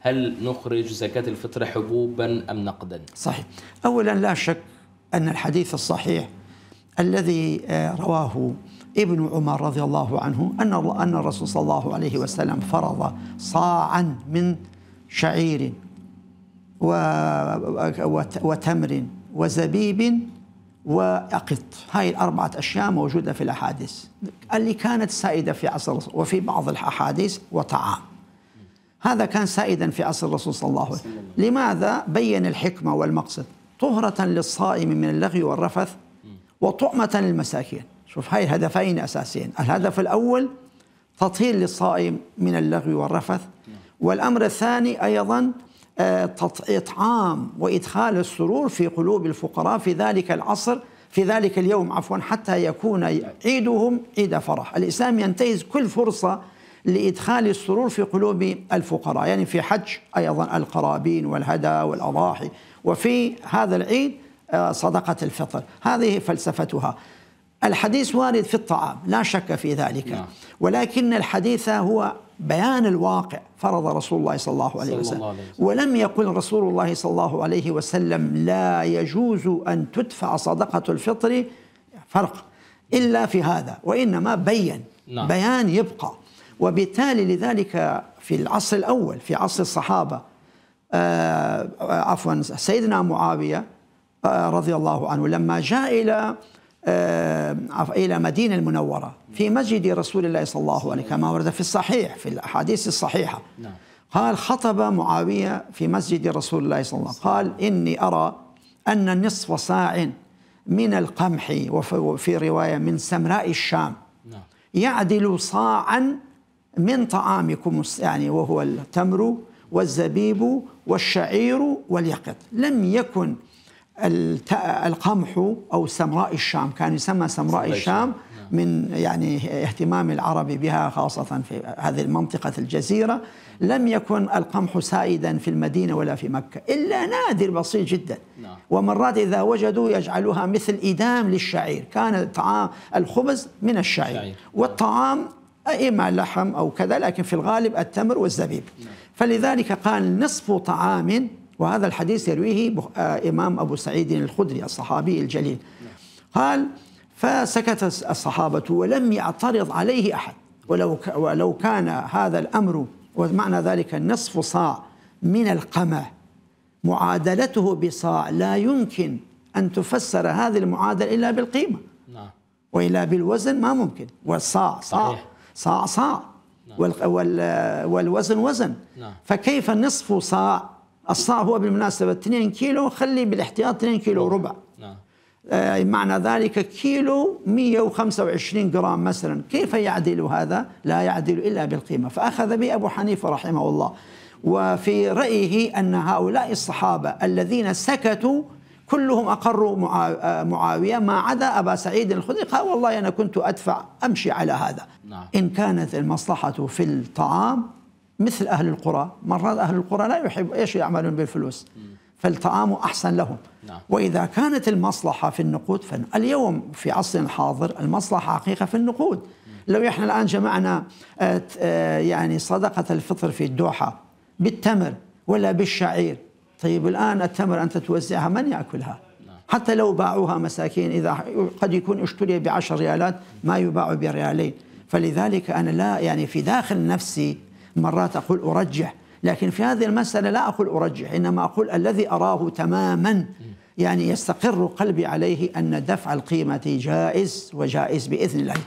هل نخرج زكاة الفطر حبوبا أم نقدا؟ صحيح أولا لا شك أن الحديث الصحيح الذي آه، رواه ابن عمر رضي الله عنه أن أن الرسول صلى الله عليه وسلم فرض صاعا من شعير وتمر وزبيب وأقط هاي الأربعة أشياء موجودة في الأحاديث اللي كانت سائدة في عصر وفي بعض الأحاديث وطعام هذا كان سائدا في عصر الرسول صلى الله عليه وسلم لماذا بين الحكمة والمقصد طهرة للصائم من اللغي والرفث وطعمة للمساكين شوف هاي الهدفين أساسيين الهدف الأول تطهير للصائم من اللغي والرفث والأمر الثاني أيضا آه، إطعام وإدخال السرور في قلوب الفقراء في ذلك العصر في ذلك اليوم عفوا حتى يكون عيدهم عيد فرح الإسلام ينتهز كل فرصة لإدخال السرور في قلوب الفقراء يعني في حج أيضا القرابين والهدى والأضاحي وفي هذا العيد آه، صدقة الفطر هذه فلسفتها الحديث وارد في الطعام لا شك في ذلك نعم. ولكن الحديث هو بيان الواقع فرض رسول الله صلى الله عليه وسلم ولم يقل رسول الله صلى الله عليه وسلم لا يجوز أن تدفع صدقة الفطر فرق إلا في هذا وإنما بين نعم. بيان يبقى وبالتالي لذلك في العصر الأول في عصر الصحابة آه، عفوا سيدنا معاوية آه، رضي الله عنه لما جاء إلى آه، إلى مدينة المنورة في مسجد رسول الله صلى الله عليه وسلم كما ورد في الصحيح في الأحاديث الصحيحة نعم. قال خطب معاوية في مسجد رسول الله صلى الله عليه وسلم قال إني أرى أن نصف ساع من القمح وفي رواية من سمراء الشام نعم. يعدل صاعا من طعامكم يعني وهو التمر والزبيب والشعير واليقط لم يكن القمح او سمراء الشام كان يسمى سمراء الشام نعم. من يعني اهتمام العرب بها خاصه في هذه المنطقه الجزيره لم يكن القمح سائدا في المدينه ولا في مكه الا نادر بسيط جدا نعم. ومرات اذا وجدوا يجعلوها مثل ادام للشعير كان الطعام الخبز من الشعير والطعام إما اللحم أو كذا لكن في الغالب التمر والزبيب فلذلك قال نصف طعام وهذا الحديث يرويه آه، إمام أبو سعيد الخدري الصحابي الجليل قال فسكت الصحابة ولم يعترض عليه أحد ولو ولو كان هذا الأمر ومعنى ذلك نصف صاع من القمة معادلته بصاع لا يمكن أن تفسر هذه المعادلة إلا بالقيمة نعم. وإلا بالوزن ما ممكن والصاع صاع صحيح. صاع صاع نعم. والوزن وزن نعم. فكيف نصف صاع الصاع هو بالمناسبة 2 كيلو خلي بالاحتياط 2 كيلو نعم. ربع نعم آه، معنى ذلك كيلو 125 جرام مثلا كيف يعدل هذا لا يعدل إلا بالقيمة فأخذ به أبو حنيفة رحمه الله وفي رأيه أن هؤلاء الصحابة الذين سكتوا كلهم أقروا معاوية ما عدا أبا سعيد الخدري قال والله أنا كنت أدفع أمشي على هذا نعم. إن كانت المصلحة في الطعام مثل أهل القرى مرات أهل القرى لا يحب إيش يعملون بالفلوس فالطعام أحسن لهم نعم. وإذا كانت المصلحة في النقود فاليوم في عصرنا الحاضر المصلحة حقيقة في النقود لو احنا الآن جمعنا آه، آه، يعني صدقة الفطر في الدوحة بالتمر ولا بالشعير طيب الآن التمر أنت توزعها من يأكلها حتى لو باعوها مساكين إذا قد يكون اشتري بعشر ريالات ما يباع بريالين فلذلك أنا لا يعني في داخل نفسي مرات أقول أرجح لكن في هذه المسألة لا أقول أرجح إنما أقول الذي أراه تماما يعني يستقر قلبي عليه أن دفع القيمة جائز وجائز بإذن الله تعالى